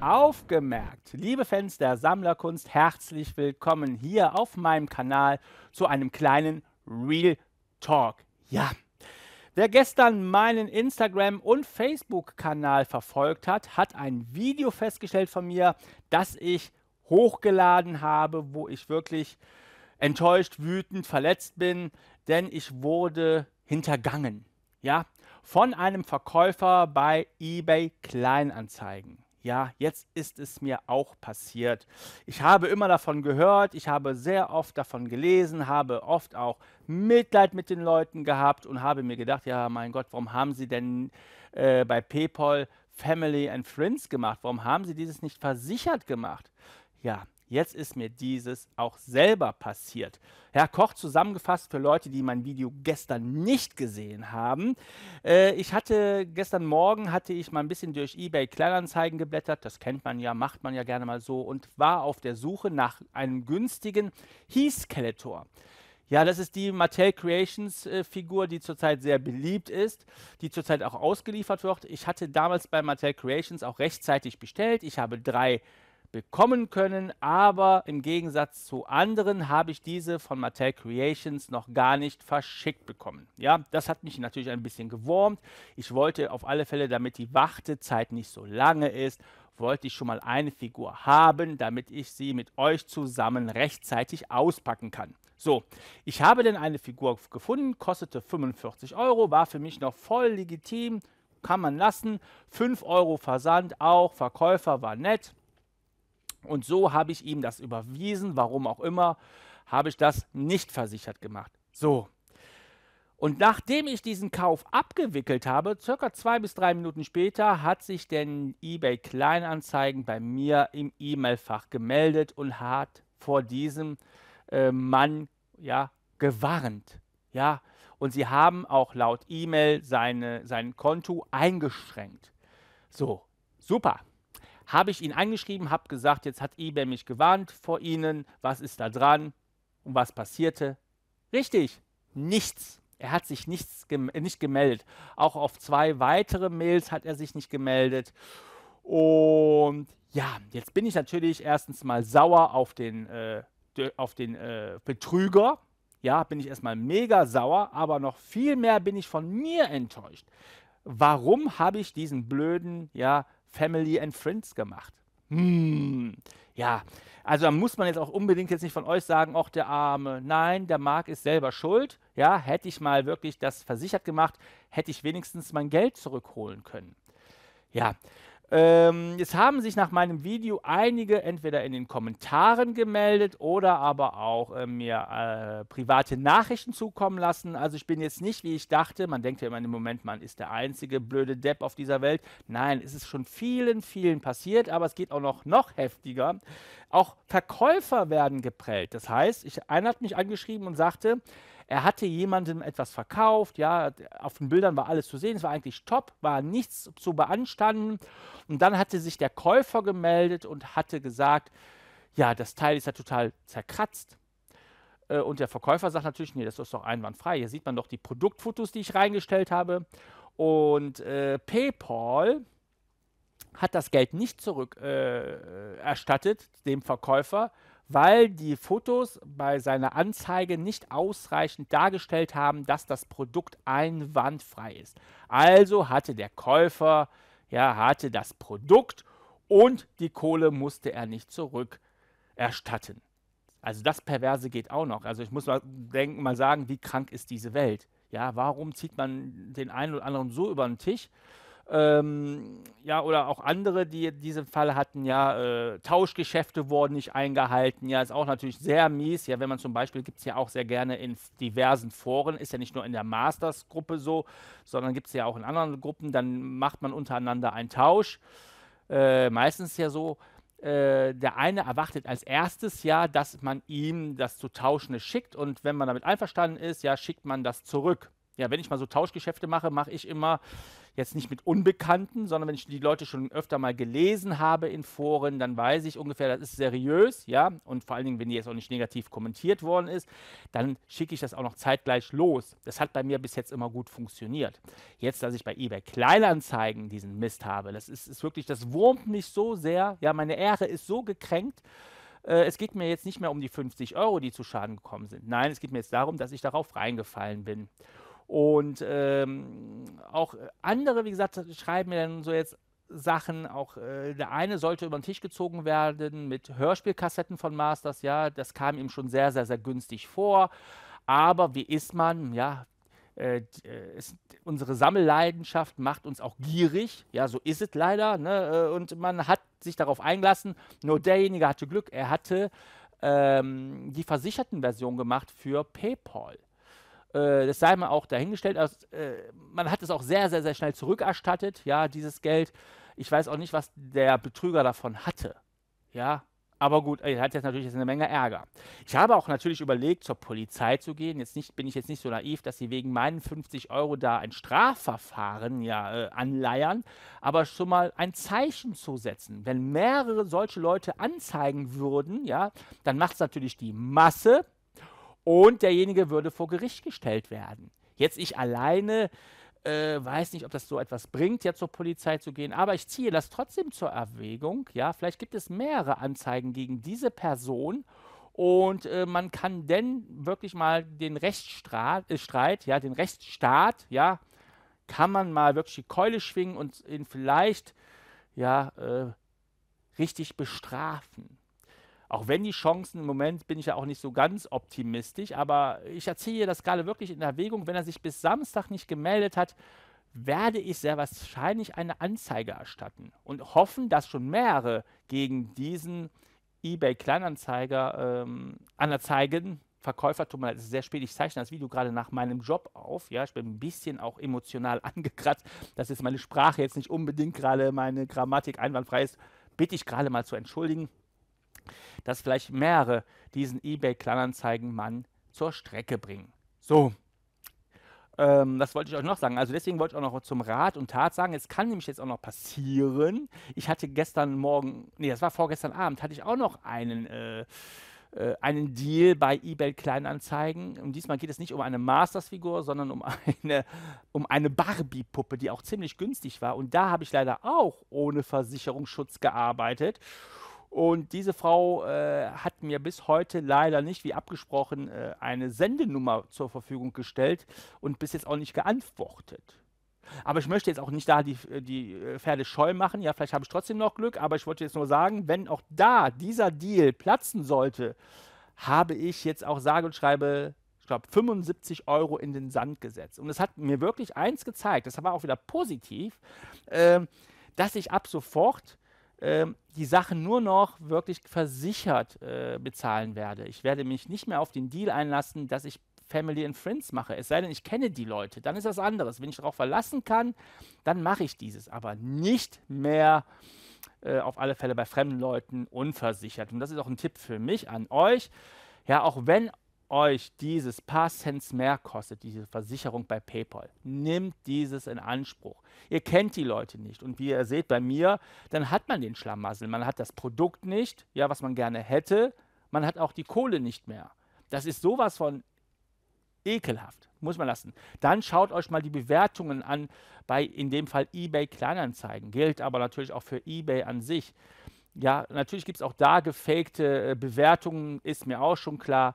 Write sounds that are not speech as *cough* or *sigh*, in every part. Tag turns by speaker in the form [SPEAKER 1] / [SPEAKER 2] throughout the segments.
[SPEAKER 1] Aufgemerkt, liebe Fans der Sammlerkunst, herzlich willkommen hier auf meinem Kanal zu einem kleinen Real Talk. Ja, wer gestern meinen Instagram- und Facebook-Kanal verfolgt hat, hat ein Video festgestellt von mir, das ich hochgeladen habe, wo ich wirklich enttäuscht, wütend, verletzt bin, denn ich wurde hintergangen. Ja, von einem Verkäufer bei eBay Kleinanzeigen. Ja, jetzt ist es mir auch passiert. Ich habe immer davon gehört, ich habe sehr oft davon gelesen, habe oft auch Mitleid mit den Leuten gehabt und habe mir gedacht, ja, mein Gott, warum haben sie denn äh, bei PayPal Family and Friends gemacht? Warum haben sie dieses nicht versichert gemacht? Ja, Jetzt ist mir dieses auch selber passiert. Herr Koch zusammengefasst für Leute, die mein Video gestern nicht gesehen haben. Äh, ich hatte gestern Morgen hatte ich mal ein bisschen durch eBay Kleinanzeigen geblättert. Das kennt man ja, macht man ja gerne mal so und war auf der Suche nach einem günstigen Heath-Skeletor. Ja, das ist die Mattel Creations äh, Figur, die zurzeit sehr beliebt ist, die zurzeit auch ausgeliefert wird. Ich hatte damals bei Mattel Creations auch rechtzeitig bestellt. Ich habe drei bekommen können, aber im Gegensatz zu anderen habe ich diese von Mattel Creations noch gar nicht verschickt bekommen. Ja, das hat mich natürlich ein bisschen gewurmt. Ich wollte auf alle Fälle, damit die Wartezeit nicht so lange ist, wollte ich schon mal eine Figur haben, damit ich sie mit euch zusammen rechtzeitig auspacken kann. So, ich habe denn eine Figur gefunden, kostete 45 Euro, war für mich noch voll legitim, kann man lassen. 5 Euro Versand auch, Verkäufer war nett, und so habe ich ihm das überwiesen, warum auch immer, habe ich das nicht versichert gemacht. So. Und nachdem ich diesen Kauf abgewickelt habe, circa zwei bis drei Minuten später, hat sich denn eBay Kleinanzeigen bei mir im E-Mail-Fach gemeldet und hat vor diesem äh, Mann ja gewarnt. Ja, und sie haben auch laut E-Mail seine, sein Konto eingeschränkt. So, super habe ich ihn angeschrieben, habe gesagt, jetzt hat eBay mich gewarnt vor Ihnen, was ist da dran und was passierte? Richtig, nichts. Er hat sich nichts gem äh, nicht gemeldet. Auch auf zwei weitere Mails hat er sich nicht gemeldet. Und ja, jetzt bin ich natürlich erstens mal sauer auf den, äh, auf den äh, Betrüger. Ja, bin ich erstmal mega sauer, aber noch viel mehr bin ich von mir enttäuscht. Warum habe ich diesen blöden, ja, Family and Friends gemacht. Hm, ja, also da muss man jetzt auch unbedingt jetzt nicht von euch sagen, ach der Arme, nein, der Marc ist selber schuld. Ja, hätte ich mal wirklich das versichert gemacht, hätte ich wenigstens mein Geld zurückholen können. Ja, ähm, es haben sich nach meinem Video einige entweder in den Kommentaren gemeldet oder aber auch äh, mir äh, private Nachrichten zukommen lassen. Also ich bin jetzt nicht, wie ich dachte, man denkt ja immer im Moment, man ist der einzige blöde Depp auf dieser Welt. Nein, es ist schon vielen, vielen passiert, aber es geht auch noch, noch heftiger. Auch Verkäufer werden geprellt. Das heißt, ich, einer hat mich angeschrieben und sagte, er hatte jemandem etwas verkauft, ja, auf den Bildern war alles zu sehen, es war eigentlich top, war nichts zu beanstanden. Und dann hatte sich der Käufer gemeldet und hatte gesagt, ja, das Teil ist ja total zerkratzt. Äh, und der Verkäufer sagt natürlich, nee, das ist doch einwandfrei. Hier sieht man doch die Produktfotos, die ich reingestellt habe. Und äh, PayPal hat das Geld nicht zurückerstattet äh, dem Verkäufer, weil die Fotos bei seiner Anzeige nicht ausreichend dargestellt haben, dass das Produkt einwandfrei ist. Also hatte der Käufer, ja, hatte das Produkt und die Kohle musste er nicht zurückerstatten. Also das Perverse geht auch noch. Also ich muss mal denken, mal sagen, wie krank ist diese Welt? Ja, warum zieht man den einen oder anderen so über den Tisch? Ähm, ja, oder auch andere, die diesen Fall hatten, ja, äh, Tauschgeschäfte wurden nicht eingehalten, ja, ist auch natürlich sehr mies, ja, wenn man zum Beispiel, gibt es ja auch sehr gerne in diversen Foren, ist ja nicht nur in der Masters-Gruppe so, sondern gibt es ja auch in anderen Gruppen, dann macht man untereinander einen Tausch, äh, meistens ja so, äh, der eine erwartet als erstes ja, dass man ihm das zu Tauschende schickt und wenn man damit einverstanden ist, ja, schickt man das zurück ja, wenn ich mal so Tauschgeschäfte mache, mache ich immer jetzt nicht mit Unbekannten, sondern wenn ich die Leute schon öfter mal gelesen habe in Foren, dann weiß ich ungefähr, das ist seriös, ja, und vor allen Dingen, wenn die jetzt auch nicht negativ kommentiert worden ist, dann schicke ich das auch noch zeitgleich los. Das hat bei mir bis jetzt immer gut funktioniert. Jetzt, dass ich bei eBay Kleinanzeigen diesen Mist habe, das ist, ist wirklich, das wurmt mich so sehr, ja, meine Ehre ist so gekränkt, äh, es geht mir jetzt nicht mehr um die 50 Euro, die zu Schaden gekommen sind. Nein, es geht mir jetzt darum, dass ich darauf reingefallen bin. Und ähm, auch andere, wie gesagt, schreiben mir dann so jetzt Sachen. Auch äh, der eine sollte über den Tisch gezogen werden mit Hörspielkassetten von Masters. Ja, das kam ihm schon sehr, sehr, sehr günstig vor. Aber wie ist man? Ja, äh, äh es, unsere Sammelleidenschaft macht uns auch gierig. Ja, so ist es leider. Ne? Äh, und man hat sich darauf eingelassen. Nur derjenige hatte Glück. Er hatte ähm, die versicherten Version gemacht für PayPal. Äh, das sei mal auch dahingestellt. Also, äh, man hat es auch sehr, sehr, sehr schnell zurückerstattet, ja, dieses Geld. Ich weiß auch nicht, was der Betrüger davon hatte. Ja, aber gut, er hat jetzt natürlich eine Menge Ärger. Ich habe auch natürlich überlegt, zur Polizei zu gehen. Jetzt nicht, bin ich jetzt nicht so naiv, dass sie wegen meinen 50 Euro da ein Strafverfahren ja äh, anleiern, aber schon mal ein Zeichen zu setzen. Wenn mehrere solche Leute anzeigen würden, ja, dann macht es natürlich die Masse und derjenige würde vor Gericht gestellt werden. Jetzt ich alleine äh, weiß nicht, ob das so etwas bringt, ja zur Polizei zu gehen, aber ich ziehe das trotzdem zur Erwägung. Ja, vielleicht gibt es mehrere Anzeigen gegen diese Person und äh, man kann denn wirklich mal den Rechtsstreit, äh, ja, den Rechtsstaat, ja, kann man mal wirklich die Keule schwingen und ihn vielleicht, ja, äh, richtig bestrafen. Auch wenn die Chancen im Moment bin ich ja auch nicht so ganz optimistisch, aber ich erzähle das gerade wirklich in Erwägung. Wenn er sich bis Samstag nicht gemeldet hat, werde ich sehr wahrscheinlich eine Anzeige erstatten und hoffen, dass schon mehrere gegen diesen eBay Kleinanzeiger ähm, Anzeigen Verkäufer, tut mir leid, es ist sehr spät, ich zeichne das Video gerade nach meinem Job auf, ja, ich bin ein bisschen auch emotional *laughs* angekratzt, dass jetzt meine Sprache jetzt nicht unbedingt gerade meine Grammatik einwandfrei ist, bitte ich gerade mal zu entschuldigen dass vielleicht mehrere diesen eBay-Kleinanzeigen-Mann zur Strecke bringen. So, ähm, das wollte ich euch noch sagen. Also deswegen wollte ich auch noch zum Rat und Tat sagen, es kann nämlich jetzt auch noch passieren. Ich hatte gestern Morgen, nee, das war vorgestern Abend, hatte ich auch noch einen... Äh, äh einen Deal bei eBay Kleinanzeigen. Und diesmal geht es nicht um eine Masters-Figur, sondern um eine, um eine Barbie-Puppe, die auch ziemlich günstig war. Und da habe ich leider auch ohne Versicherungsschutz gearbeitet. Und diese Frau äh, hat mir bis heute leider nicht, wie abgesprochen, äh, eine Sendenummer zur Verfügung gestellt und bis jetzt auch nicht geantwortet. Aber ich möchte jetzt auch nicht da die, die äh, Pferde scheu machen. Ja, vielleicht habe ich trotzdem noch Glück, aber ich wollte jetzt nur sagen, wenn auch da dieser Deal platzen sollte, habe ich jetzt auch sage und schreibe, ich glaube, 75 Euro in den Sand gesetzt. Und es hat mir wirklich eins gezeigt, das war auch wieder positiv, äh, dass ich ab sofort ähm, die Sachen nur noch wirklich versichert äh, bezahlen werde. Ich werde mich nicht mehr auf den Deal einlassen, dass ich Family and Friends mache. Es sei denn, ich kenne die Leute, dann ist das anderes. Wenn ich darauf verlassen kann, dann mache ich dieses, aber nicht mehr äh, auf alle Fälle bei fremden Leuten unversichert. Und das ist auch ein Tipp für mich an euch. Ja, auch wenn euch dieses paar Cent mehr kostet, diese Versicherung bei PayPal, nimmt dieses in Anspruch. Ihr kennt die Leute nicht. Und wie ihr seht bei mir, dann hat man den Schlamassel. Man hat das Produkt nicht, ja, was man gerne hätte. Man hat auch die Kohle nicht mehr. Das ist sowas von ekelhaft. Muss man lassen. Dann schaut euch mal die Bewertungen an bei in dem Fall eBay Kleinanzeigen. Gilt aber natürlich auch für eBay an sich. Ja, natürlich gibt es auch da gefakte äh, Bewertungen, ist mir auch schon klar.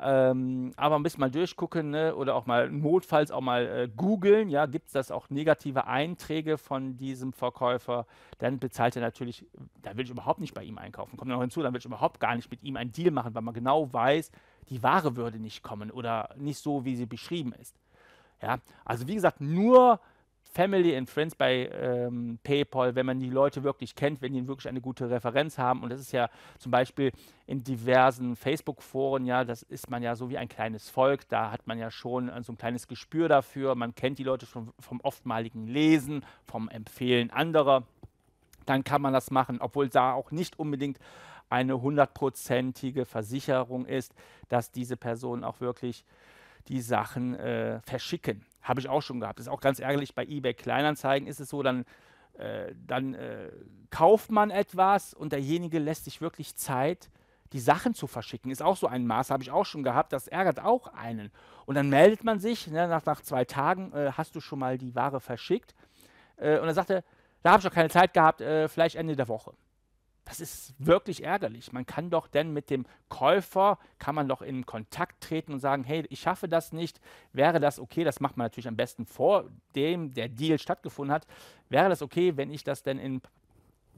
[SPEAKER 1] Ähm, aber ein bisschen mal durchgucken ne? oder auch mal notfalls auch mal äh, googeln. Ja, gibt es das auch negative Einträge von diesem Verkäufer? Dann bezahlt er natürlich, da will ich überhaupt nicht bei ihm einkaufen. Kommt noch hinzu, dann will ich überhaupt gar nicht mit ihm einen Deal machen, weil man genau weiß, die Ware würde nicht kommen oder nicht so, wie sie beschrieben ist. Ja, also wie gesagt, nur Family and Friends bei ähm, PayPal, wenn man die Leute wirklich kennt, wenn die wirklich eine gute Referenz haben. Und das ist ja zum Beispiel in diversen Facebook-Foren, ja, das ist man ja so wie ein kleines Volk. Da hat man ja schon äh, so ein kleines Gespür dafür. Man kennt die Leute schon vom oftmaligen Lesen, vom Empfehlen anderer. Dann kann man das machen, obwohl da auch nicht unbedingt eine hundertprozentige Versicherung ist, dass diese Personen auch wirklich die Sachen äh, verschicken. Habe ich auch schon gehabt. Das ist auch ganz ärgerlich. Bei eBay Kleinanzeigen ist es so, dann, äh, dann äh, kauft man etwas und derjenige lässt sich wirklich Zeit, die Sachen zu verschicken. Ist auch so ein Maß, habe ich auch schon gehabt. Das ärgert auch einen. Und dann meldet man sich, ne, nach, nach zwei Tagen äh, hast du schon mal die Ware verschickt. Äh, und dann sagt er, da habe ich doch keine Zeit gehabt, äh, vielleicht Ende der Woche. Das ist wirklich ärgerlich. Man kann doch denn mit dem Käufer, kann man doch in Kontakt treten und sagen, hey, ich schaffe das nicht, wäre das okay, das macht man natürlich am besten vor dem der Deal stattgefunden hat, wäre das okay, wenn ich das denn in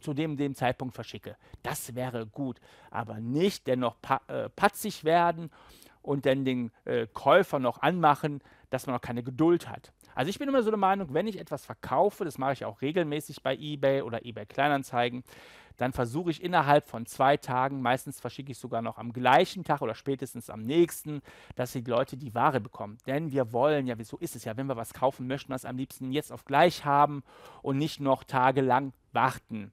[SPEAKER 1] zu dem, dem Zeitpunkt verschicke. Das wäre gut, aber nicht dennoch pa äh, patzig werden und dann den äh, Käufer noch anmachen, dass man noch keine Geduld hat. Also ich bin immer so der Meinung, wenn ich etwas verkaufe, das mache ich auch regelmäßig bei eBay oder eBay Kleinanzeigen, dann versuche ich innerhalb von zwei Tagen, meistens verschicke ich sogar noch am gleichen Tag oder spätestens am nächsten, dass die Leute die Ware bekommen. Denn wir wollen ja, wieso ist es ja, wenn wir was kaufen möchten, wir es am liebsten jetzt auf gleich haben und nicht noch tagelang warten.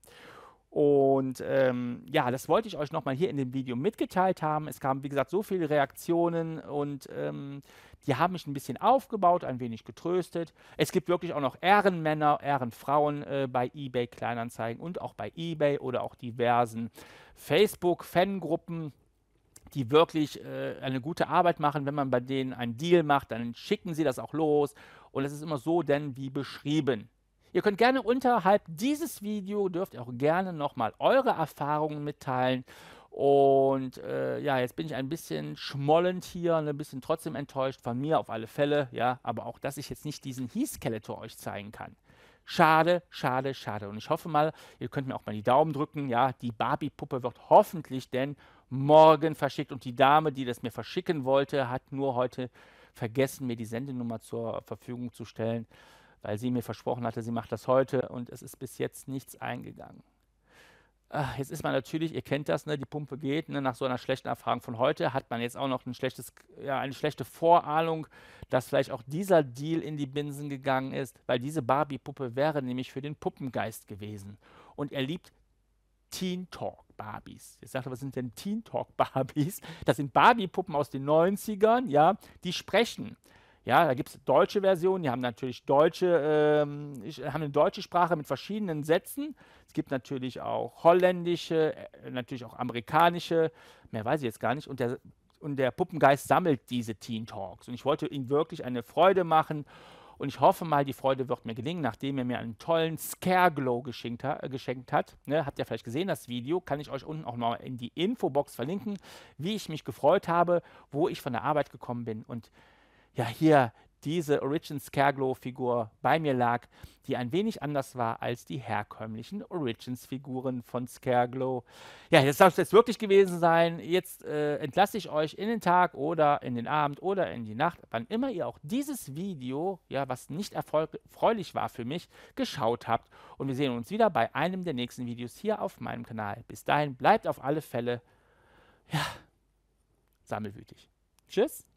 [SPEAKER 1] Und ähm, ja, das wollte ich euch nochmal hier in dem Video mitgeteilt haben. Es kamen, wie gesagt, so viele Reaktionen und ähm, die haben mich ein bisschen aufgebaut, ein wenig getröstet. Es gibt wirklich auch noch Ehrenmänner, Ehrenfrauen äh, bei eBay Kleinanzeigen und auch bei eBay oder auch diversen Facebook-Fangruppen die wirklich äh, eine gute Arbeit machen. Wenn man bei denen einen Deal macht, dann schicken sie das auch los. Und es ist immer so, denn wie beschrieben. Ihr könnt gerne unterhalb dieses Video, dürft ihr auch gerne nochmal eure Erfahrungen mitteilen. Und äh, ja, jetzt bin ich ein bisschen schmollend hier und ein bisschen trotzdem enttäuscht von mir auf alle Fälle. Ja, aber auch, dass ich jetzt nicht diesen Heath-Skeletor euch zeigen kann. Schade, schade, schade. Und ich hoffe mal, ihr könnt mir auch mal die Daumen drücken. Ja, die Barbie-Puppe wird hoffentlich denn morgen verschickt. Und die Dame, die das mir verschicken wollte, hat nur heute vergessen, mir die Sendenummer zur Verfügung zu stellen weil sie mir versprochen hatte, sie macht das heute und es ist bis jetzt nichts eingegangen. Ach, jetzt ist man natürlich, ihr kennt das, ne, die Pumpe geht, ne, nach so einer schlechten Erfahrung von heute hat man jetzt auch noch ein ja, eine schlechte Vorahnung, dass vielleicht auch dieser Deal in die Binsen gegangen ist, weil diese Barbie-Puppe wäre nämlich für den Puppengeist gewesen. Und er liebt Teen Talk Barbies. Jetzt sagt er, was sind denn Teen Talk Barbies? Das sind Barbie-Puppen aus den 90ern, ja, die sprechen. Ja, da gibt es deutsche Versionen, die haben natürlich deutsche, ähm, haben eine deutsche Sprache mit verschiedenen Sätzen. Es gibt natürlich auch holländische, äh, natürlich auch amerikanische, mehr weiß ich jetzt gar nicht. Und der, und der Puppengeist sammelt diese Teen Talks. Und ich wollte ihm wirklich eine Freude machen. Und ich hoffe mal, die Freude wird mir gelingen, nachdem er mir einen tollen Scare Glow geschenkt, äh, geschenkt hat. Ne, habt ihr vielleicht gesehen, das Video kann ich euch unten auch mal in die Infobox verlinken, wie ich mich gefreut habe, wo ich von der Arbeit gekommen bin. Und ja hier diese Origin Scareglow-Figur bei mir lag, die ein wenig anders war als die herkömmlichen Origins-Figuren von Scareglow. Ja, das soll es jetzt wirklich gewesen sein. Jetzt äh, entlasse ich euch in den Tag oder in den Abend oder in die Nacht, wann immer ihr auch dieses Video, ja, was nicht erfreulich war für mich, geschaut habt. Und wir sehen uns wieder bei einem der nächsten Videos hier auf meinem Kanal. Bis dahin bleibt auf alle Fälle, ja, sammelwütig. Tschüss.